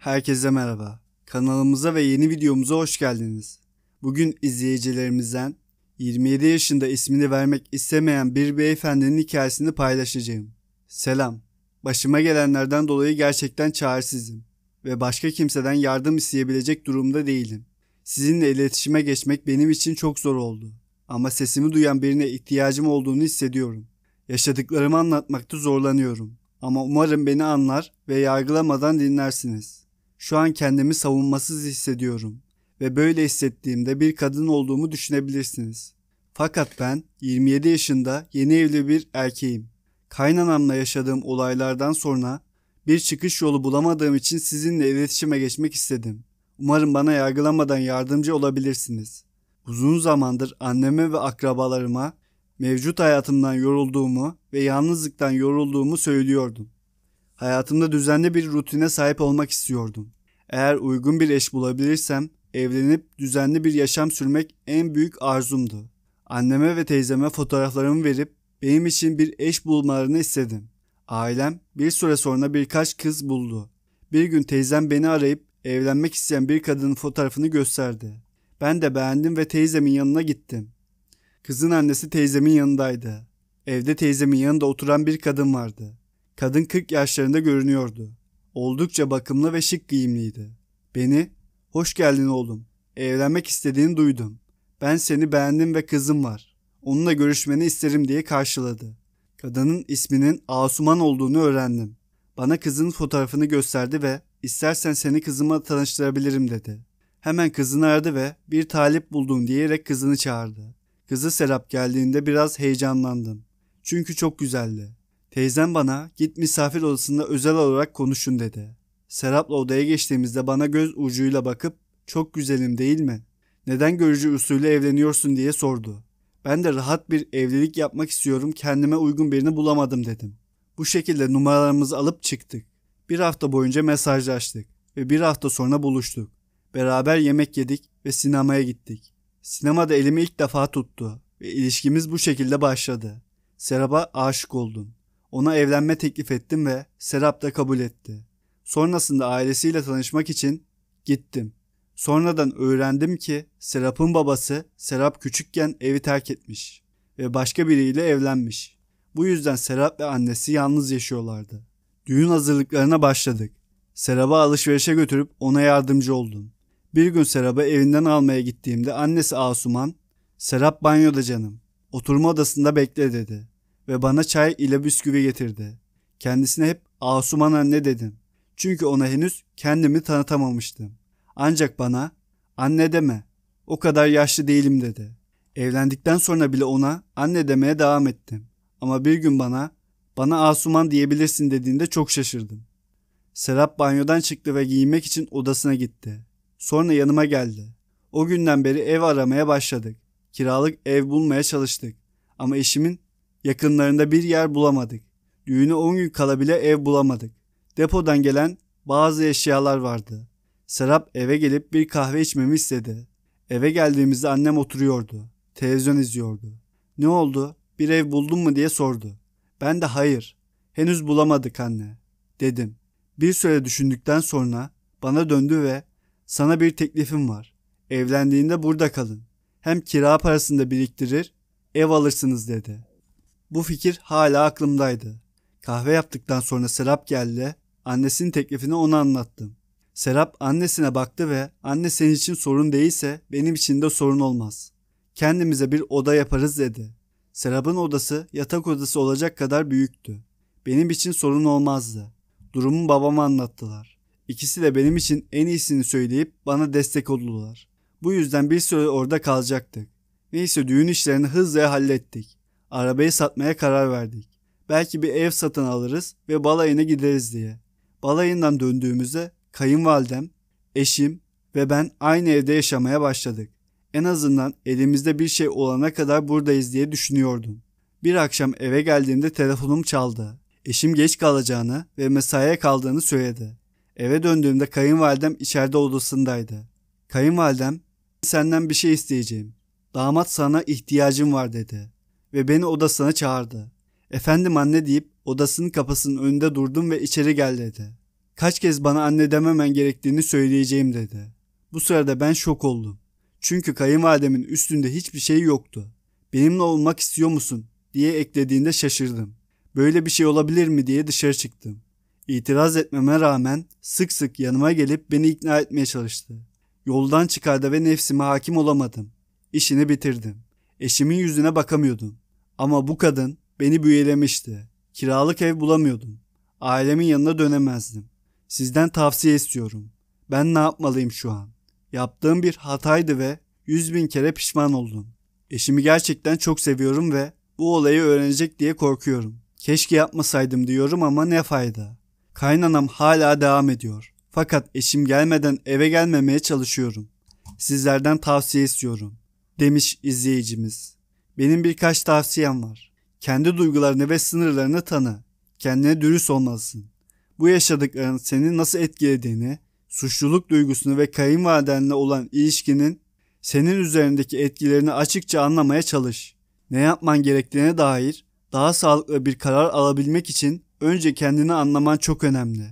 Herkese merhaba. Kanalımıza ve yeni videomuza hoş geldiniz. Bugün izleyicilerimizden 27 yaşında ismini vermek istemeyen bir beyefendinin hikayesini paylaşacağım. Selam. Başıma gelenlerden dolayı gerçekten çaresizim ve başka kimseden yardım isteyebilecek durumda değilim. Sizinle iletişime geçmek benim için çok zor oldu ama sesimi duyan birine ihtiyacım olduğunu hissediyorum. Yaşadıklarımı anlatmakta zorlanıyorum ama umarım beni anlar ve yargılamadan dinlersiniz. Şu an kendimi savunmasız hissediyorum ve böyle hissettiğimde bir kadın olduğumu düşünebilirsiniz. Fakat ben 27 yaşında yeni evli bir erkeğim. Kaynanamla yaşadığım olaylardan sonra bir çıkış yolu bulamadığım için sizinle iletişime geçmek istedim. Umarım bana yargılamadan yardımcı olabilirsiniz. Uzun zamandır anneme ve akrabalarıma mevcut hayatımdan yorulduğumu ve yalnızlıktan yorulduğumu söylüyordum. Hayatımda düzenli bir rutine sahip olmak istiyordum. Eğer uygun bir eş bulabilirsem evlenip düzenli bir yaşam sürmek en büyük arzumdu. Anneme ve teyzeme fotoğraflarımı verip benim için bir eş bulmalarını istedim. Ailem bir süre sonra birkaç kız buldu. Bir gün teyzem beni arayıp evlenmek isteyen bir kadının fotoğrafını gösterdi. Ben de beğendim ve teyzemin yanına gittim. Kızın annesi teyzemin yanındaydı. Evde teyzemin yanında oturan bir kadın vardı. Kadın 40 yaşlarında görünüyordu. Oldukça bakımlı ve şık giyimliydi. Beni, hoş geldin oğlum. Evlenmek istediğini duydum. Ben seni beğendim ve kızım var. Onunla görüşmeni isterim diye karşıladı. Kadının isminin Asuman olduğunu öğrendim. Bana kızının fotoğrafını gösterdi ve istersen seni kızıma tanıştırabilirim dedi. Hemen kızını aradı ve bir talip buldum diyerek kızını çağırdı. Kızı Serap geldiğinde biraz heyecanlandım. Çünkü çok güzeldi. Teyzem bana git misafir odasında özel olarak konuşun dedi. Serap'la odaya geçtiğimizde bana göz ucuyla bakıp çok güzelim değil mi? Neden görücü usulü evleniyorsun diye sordu. Ben de rahat bir evlilik yapmak istiyorum kendime uygun birini bulamadım dedim. Bu şekilde numaralarımızı alıp çıktık. Bir hafta boyunca mesajlaştık ve bir hafta sonra buluştuk. Beraber yemek yedik ve sinemaya gittik. Sinemada elimi ilk defa tuttu ve ilişkimiz bu şekilde başladı. Serap'a aşık oldum. Ona evlenme teklif ettim ve Serap da kabul etti. Sonrasında ailesiyle tanışmak için gittim. Sonradan öğrendim ki Serap'ın babası Serap küçükken evi terk etmiş ve başka biriyle evlenmiş. Bu yüzden Serap ve annesi yalnız yaşıyorlardı. Düğün hazırlıklarına başladık. Serap'a alışverişe götürüp ona yardımcı oldum. Bir gün Serap'ı evinden almaya gittiğimde annesi Asuman, Serap banyoda canım, oturma odasında bekle dedi ve bana çay ile bisküvi getirdi. Kendisine hep Asuman anne dedim. Çünkü ona henüz kendimi tanıtamamıştım. Ancak bana anne deme o kadar yaşlı değilim dedi. Evlendikten sonra bile ona anne demeye devam ettim. Ama bir gün bana bana Asuman diyebilirsin dediğinde çok şaşırdım. Serap banyodan çıktı ve giyinmek için odasına gitti. Sonra yanıma geldi. O günden beri ev aramaya başladık. Kiralık ev bulmaya çalıştık. Ama eşimin Yakınlarında bir yer bulamadık. Düğüne 10 gün kala bile ev bulamadık. Depodan gelen bazı eşyalar vardı. Serap eve gelip bir kahve içmemi istedi. Eve geldiğimizde annem oturuyordu. Televizyon izliyordu. Ne oldu? Bir ev buldun mu diye sordu. Ben de hayır. Henüz bulamadık anne. Dedim. Bir süre düşündükten sonra bana döndü ve sana bir teklifim var. Evlendiğinde burada kalın. Hem kira parasını da biriktirir, ev alırsınız dedi. Bu fikir hala aklımdaydı. Kahve yaptıktan sonra Serap geldi. Annesinin teklifini ona anlattım. Serap annesine baktı ve anne senin için sorun değilse benim için de sorun olmaz. Kendimize bir oda yaparız dedi. Serap'ın odası yatak odası olacak kadar büyüktü. Benim için sorun olmazdı. Durumu babama anlattılar. İkisi de benim için en iyisini söyleyip bana destek oldular. Bu yüzden bir süre orada kalacaktık. Neyse düğün işlerini hızla hallettik. Arabayı satmaya karar verdik. Belki bir ev satın alırız ve balayına gideriz diye. Balayından döndüğümüzde kayınvalidem, eşim ve ben aynı evde yaşamaya başladık. En azından elimizde bir şey olana kadar buradayız diye düşünüyordum. Bir akşam eve geldiğimde telefonum çaldı. Eşim geç kalacağını ve mesaiye kaldığını söyledi. Eve döndüğümde kayınvalidem içeride odasındaydı. Kayınvalidem senden bir şey isteyeceğim. Damat sana ihtiyacım var dedi ve beni odasına çağırdı. Efendim anne deyip odasının kapısının önünde durdum ve içeri gel dedi. Kaç kez bana anne dememen gerektiğini söyleyeceğim dedi. Bu sırada ben şok oldum. Çünkü kayınvalidemin üstünde hiçbir şey yoktu. Benimle olmak istiyor musun diye eklediğinde şaşırdım. Böyle bir şey olabilir mi diye dışarı çıktım. İtiraz etmeme rağmen sık sık yanıma gelip beni ikna etmeye çalıştı. Yoldan çıkardı ve nefsime hakim olamadım. İşini bitirdim. Eşimin yüzüne bakamıyordum. Ama bu kadın beni büyülemişti. Kiralık ev bulamıyordum. Ailemin yanına dönemezdim. Sizden tavsiye istiyorum. Ben ne yapmalıyım şu an? Yaptığım bir hataydı ve yüz bin kere pişman oldum. Eşimi gerçekten çok seviyorum ve bu olayı öğrenecek diye korkuyorum. Keşke yapmasaydım diyorum ama ne fayda. Kaynanam hala devam ediyor. Fakat eşim gelmeden eve gelmemeye çalışıyorum. Sizlerden tavsiye istiyorum." demiş izleyicimiz. Benim birkaç tavsiyem var. Kendi duygularını ve sınırlarını tanı. Kendine dürüst olmalısın. Bu yaşadıkların seni nasıl etkilediğini, suçluluk duygusunu ve kayınvalidenle olan ilişkinin senin üzerindeki etkilerini açıkça anlamaya çalış. Ne yapman gerektiğine dair daha sağlıklı bir karar alabilmek için önce kendini anlaman çok önemli.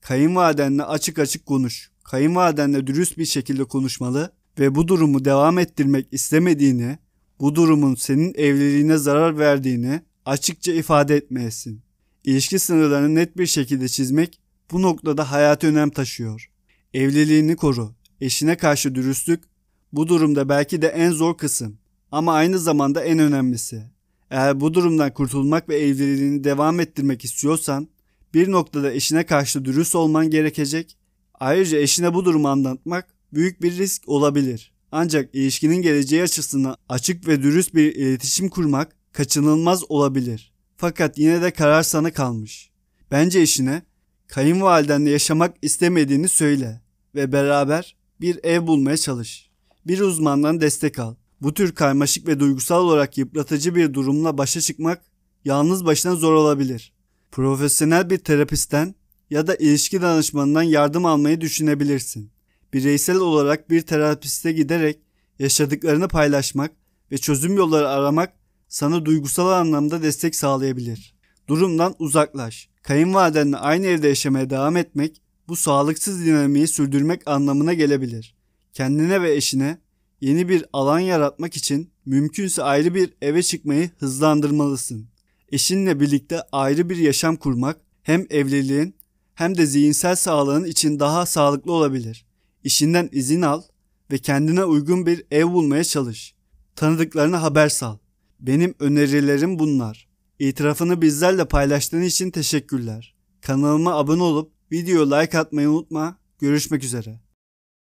Kayınvalidenle açık açık konuş. Kayınvalidenle dürüst bir şekilde konuşmalı ve bu durumu devam ettirmek istemediğini bu durumun senin evliliğine zarar verdiğini açıkça ifade etmelisin. İlişki sınırlarını net bir şekilde çizmek bu noktada hayati önem taşıyor. Evliliğini koru, eşine karşı dürüstlük bu durumda belki de en zor kısım ama aynı zamanda en önemlisi. Eğer bu durumdan kurtulmak ve evliliğini devam ettirmek istiyorsan bir noktada eşine karşı dürüst olman gerekecek. Ayrıca eşine bu durumu anlatmak büyük bir risk olabilir. Ancak ilişkinin geleceği açısından açık ve dürüst bir iletişim kurmak kaçınılmaz olabilir. Fakat yine de karar sana kalmış. Bence eşine kayınvalidenle yaşamak istemediğini söyle ve beraber bir ev bulmaya çalış. Bir uzmandan destek al. Bu tür karmaşık ve duygusal olarak yıpratıcı bir durumla başa çıkmak yalnız başına zor olabilir. Profesyonel bir terapistten ya da ilişki danışmanından yardım almayı düşünebilirsin bireysel olarak bir terapiste giderek yaşadıklarını paylaşmak ve çözüm yolları aramak sana duygusal anlamda destek sağlayabilir. Durumdan uzaklaş. Kayınvalidenle aynı evde yaşamaya devam etmek bu sağlıksız dinamiği sürdürmek anlamına gelebilir. Kendine ve eşine yeni bir alan yaratmak için mümkünse ayrı bir eve çıkmayı hızlandırmalısın. Eşinle birlikte ayrı bir yaşam kurmak hem evliliğin hem de zihinsel sağlığın için daha sağlıklı olabilir. İşinden izin al ve kendine uygun bir ev bulmaya çalış. Tanıdıklarına haber sal. Benim önerilerim bunlar. İtirafını bizlerle paylaştığın için teşekkürler. Kanalıma abone olup video like atmayı unutma. Görüşmek üzere.